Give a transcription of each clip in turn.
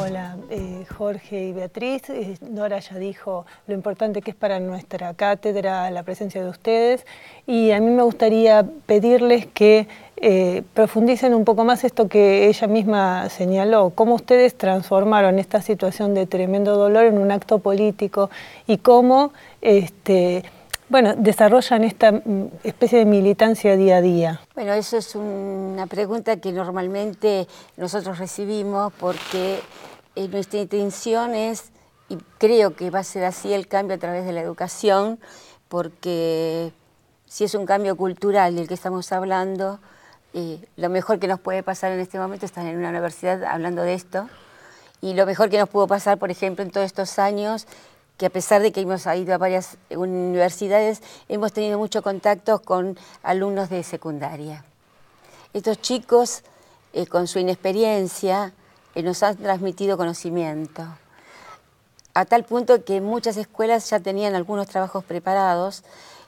Hola, eh, Jorge y Beatriz. Eh, Nora ya dijo lo importante que es para nuestra cátedra la presencia de ustedes y a mí me gustaría pedirles que eh, profundicen un poco más esto que ella misma señaló, cómo ustedes transformaron esta situación de tremendo dolor en un acto político y cómo este, bueno, desarrollan esta mm, especie de militancia día a día. Bueno, eso es una pregunta que normalmente nosotros recibimos porque eh, nuestra intención es, y creo que va a ser así el cambio a través de la educación, porque si es un cambio cultural del que estamos hablando, eh, lo mejor que nos puede pasar en este momento es estar en una universidad hablando de esto, y lo mejor que nos pudo pasar, por ejemplo, en todos estos años, que a pesar de que hemos ido a varias universidades, hemos tenido mucho contacto con alumnos de secundaria. Estos chicos, eh, con su inexperiencia, nos han transmitido conocimiento, a tal punto que muchas escuelas ya tenían algunos trabajos preparados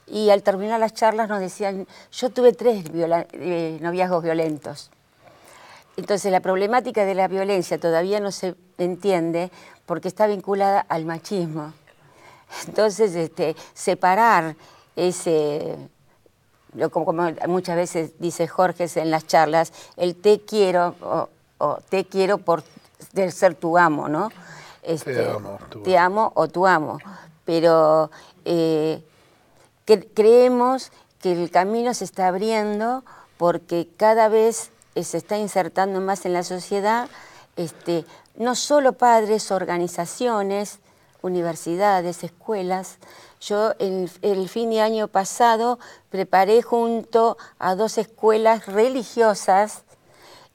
y al terminar las charlas nos decían, yo tuve tres eh, noviazgos violentos. Entonces la problemática de la violencia todavía no se entiende porque está vinculada al machismo. Entonces este, separar ese, como muchas veces dice Jorge en las charlas, el te quiero o te quiero por ser tu amo, ¿no? Este, te, amo, te amo o tu amo. Pero eh, creemos que el camino se está abriendo porque cada vez eh, se está insertando más en la sociedad, este, no solo padres, organizaciones, universidades, escuelas. Yo el, fin de año pasado preparé junto a dos escuelas religiosas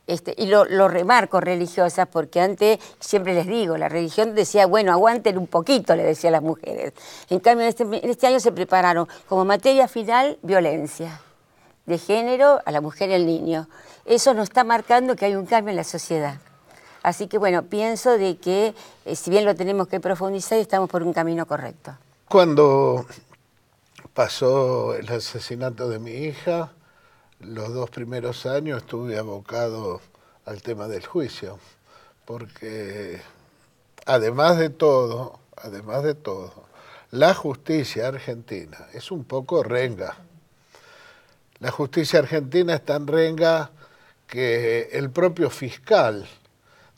este, y lo, lo, remarco religiosas porque antes siempre les digo, la religión decía, bueno, aguanten un poquito, le decía a las mujeres. En cambio, este, este año se prepararon como materia final violencia de género a la mujer y al niño. Eso nos está marcando que hay un cambio en la sociedad. Así que bueno, pienso de que eh, si bien lo tenemos que profundizar, estamos por un camino correcto. Cuando pasó el asesinato de mi hija, los dos primeros años estuve abocado al tema del juicio, porque además de todo, además de todo, la justicia argentina es un poco renga. La justicia argentina es tan renga que el propio fiscal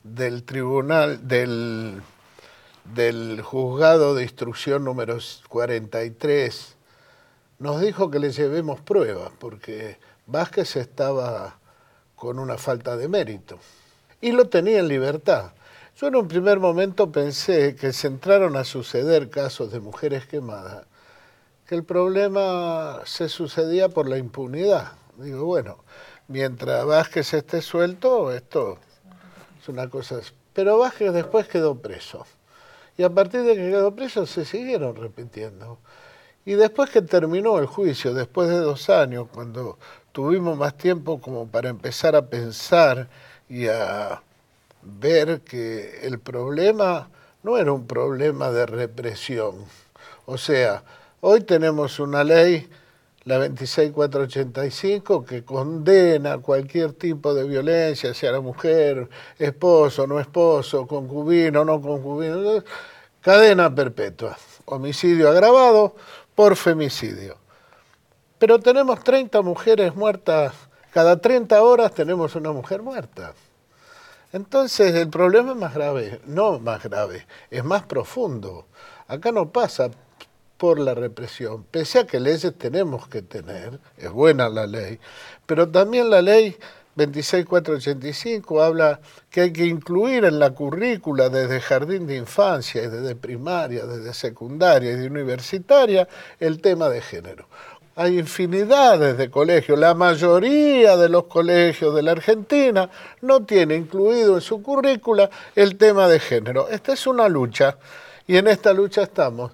del tribunal, del, del juzgado de instrucción número 43, nos dijo que le llevemos pruebas, porque Vázquez estaba con una falta de mérito y lo tenía en libertad. Yo en un primer momento pensé que se entraron a suceder casos de mujeres quemadas, que el problema se sucedía por la impunidad. Digo, bueno, mientras Vázquez esté suelto, esto es una cosa... Pero Vázquez después quedó preso. Y a partir de que quedó preso se siguieron repitiendo. Y después que terminó el juicio, después de dos años, cuando tuvimos más tiempo como para empezar a pensar y a ver que el problema no era un problema de represión. O sea, hoy tenemos una ley, la 26485, que condena cualquier tipo de violencia sea la mujer, esposo, no esposo, concubino, no concubino, cadena perpetua, homicidio agravado por femicidio. Pero tenemos 30 mujeres muertas, cada 30 horas tenemos una mujer muerta. Entonces el problema es más grave, no más grave, es más profundo. Acá no pasa por la represión, pese a que leyes tenemos que tener, es buena la ley, pero también la ley 26485 habla que hay que incluir en la currícula desde jardín de infancia y desde primaria, desde secundaria y de universitaria el tema de género hay infinidades de colegios, la mayoría de los colegios de la Argentina no tiene incluido en su currícula el tema de género. Esta es una lucha y en esta lucha estamos.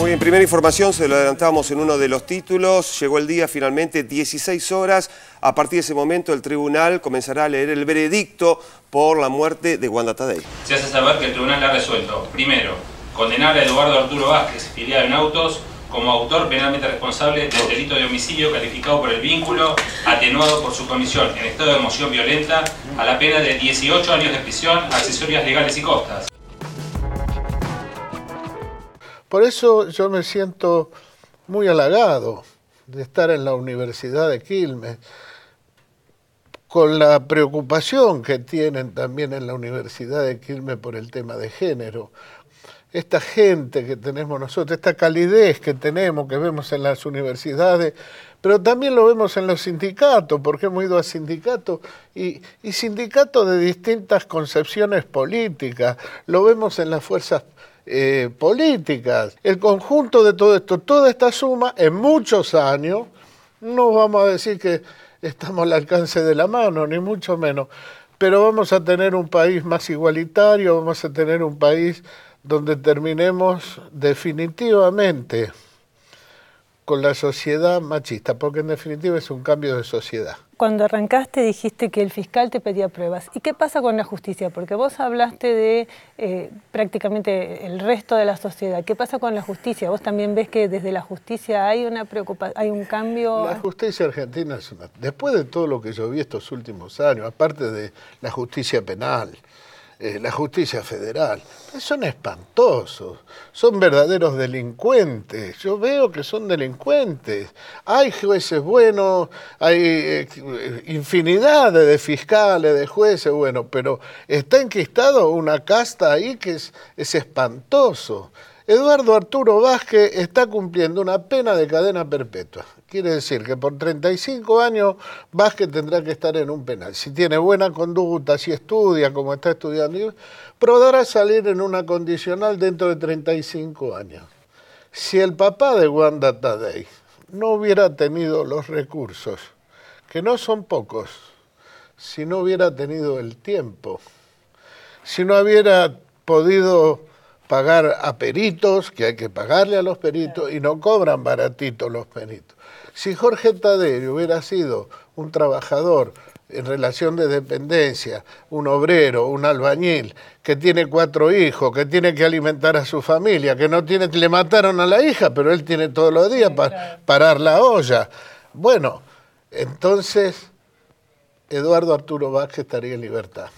Muy bien, primera información, se lo adelantamos en uno de los títulos, llegó el día finalmente 16 horas, a partir de ese momento el tribunal comenzará a leer el veredicto por la muerte de Wanda Tadei. Se hace saber que el tribunal ha resuelto, primero, Condenar a Eduardo Arturo Vázquez, filial en autos, como autor penalmente responsable del delito de homicidio calificado por el vínculo atenuado por su comisión en estado de emoción violenta a la pena de 18 años de prisión, accesorias legales y costas. Por eso yo me siento muy halagado de estar en la Universidad de Quilmes, con la preocupación que tienen también en la Universidad de Quilmes por el tema de género esta gente que tenemos nosotros, esta calidez que tenemos, que vemos en las universidades, pero también lo vemos en los sindicatos, porque hemos ido a sindicatos y, sindicatos de distintas concepciones políticas, lo vemos en las fuerzas eh, políticas. El conjunto de todo esto, toda esta suma, en muchos años, no vamos a decir que estamos al alcance de la mano, ni mucho menos, pero vamos a tener un país más igualitario, vamos a tener un país donde terminemos definitivamente con la sociedad machista, porque en definitiva es un cambio de sociedad. Cuando arrancaste dijiste que el fiscal te pedía pruebas. ¿Y qué pasa con la justicia? Porque vos hablaste de eh, prácticamente el resto de la sociedad. ¿Qué pasa con la justicia? ¿Vos también ves que desde la justicia hay una preocupación, hay un cambio? La justicia argentina es una... Después de todo lo que yo vi estos últimos años, aparte de la justicia penal, eh, la justicia federal. Son espantosos, son verdaderos delincuentes. Yo veo que son delincuentes. Hay jueces buenos, hay eh, infinidad de, fiscales, de jueces, buenos, pero está enquistado una casta ahí que es espantoso. Eduardo Arturo Vázquez está cumpliendo una pena de cadena perpetua. Quiere decir que por 35 años Vázquez tendrá que estar en un penal. Si tiene buena conducta, si estudia como está estudiando, podrá salir en una condicional dentro de 35 años. Si el papá de Wanda Tadei no hubiera tenido los recursos, que no son pocos, si no hubiera tenido el tiempo, si no hubiera podido pagar a peritos, que hay que pagarle a los peritos, y no cobran baratito los peritos. Si Jorge Tadeo hubiera sido un trabajador en relación de dependencia, un obrero, un albañil, que tiene cuatro hijos, que tiene que alimentar a su familia, que no tiene, le mataron a la hija, pero él tiene todos los días para parar la olla. Bueno, entonces Eduardo Arturo Vázquez estaría en libertad.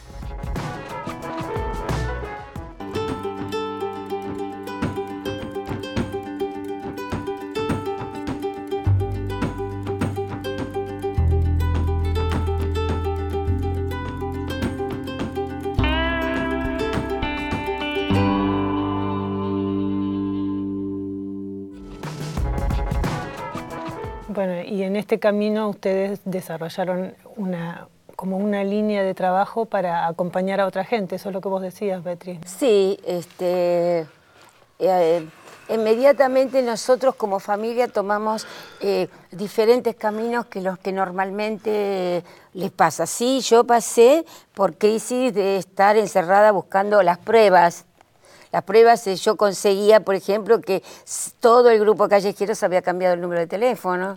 y en este camino ustedes desarrollaron una, como una línea de trabajo para acompañar a otra gente, eso es lo que vos decías, Beatriz. Sí, este, eh, inmediatamente nosotros como familia tomamos eh, diferentes caminos que los que normalmente les pasa. Sí, yo pasé por crisis de estar encerrada buscando las pruebas las pruebas eh, yo conseguía, por ejemplo, que todo el grupo callejero se había cambiado el número de teléfono.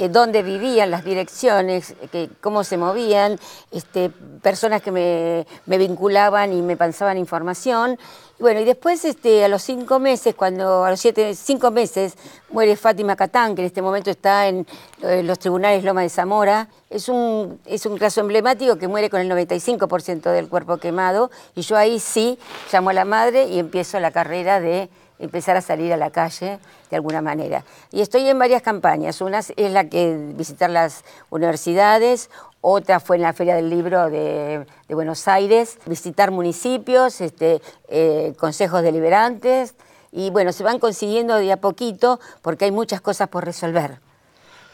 Eh, dónde vivían, las direcciones, que, cómo se movían, este, personas que me, vinculaban y me pasaban información. Bueno, y después este, a los cinco meses, cuando a los siete, cinco meses muere Fátima Catán, que en este momento está en, eh, los tribunales Loma de Zamora, es un, es un caso emblemático que muere con el 95% del cuerpo quemado, y yo ahí sí llamo a la madre y empiezo la carrera de empezar a salir a la calle de alguna manera. Y estoy en varias campañas. Una es la que visitar las universidades, otra fue en la Feria del Libro de, Buenos Aires, visitar municipios, este, eh, consejos deliberantes. Y bueno, se van consiguiendo de a poquito porque hay muchas cosas por resolver.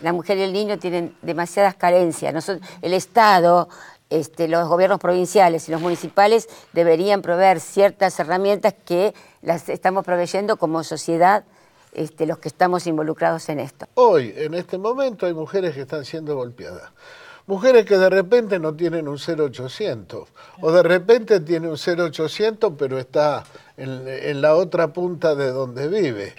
La mujer y el niño tienen demasiadas carencias. Nosotros, el Estado, este, los gobiernos provinciales y los municipales deberían proveer ciertas herramientas que las estamos proveyendo como sociedad este, los que estamos involucrados en esto. Hoy, en este momento, hay mujeres que están siendo golpeadas. Mujeres que de repente no tienen un 0800 o de repente tiene un 0800 pero está en la otra punta de donde vive.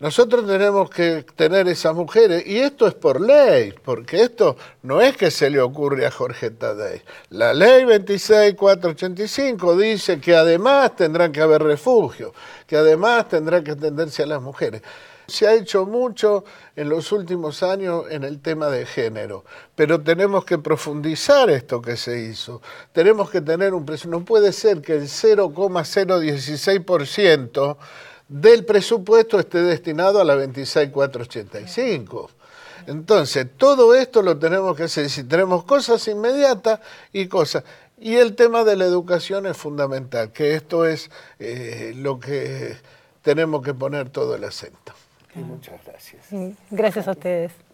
Nosotros tenemos que tener esas mujeres, y esto es por ley, porque esto no es que se le ocurre a Jorge Tadei. La ley 26485 dice que además tendrán que haber refugio, que además tendrán que atenderse a las mujeres. Se ha hecho mucho en los últimos años en el tema de género, pero tenemos que profundizar esto que se hizo. Tenemos que tener un precio. No puede ser que el 0,016% del presupuesto esté destinado a la 26485. Entonces, todo esto lo tenemos que hacer. tenemos cosas inmediatas y cosas. Y el tema de la educación es fundamental, que esto es eh, lo que tenemos que poner todo el acento. muchas gracias. Gracias a ustedes.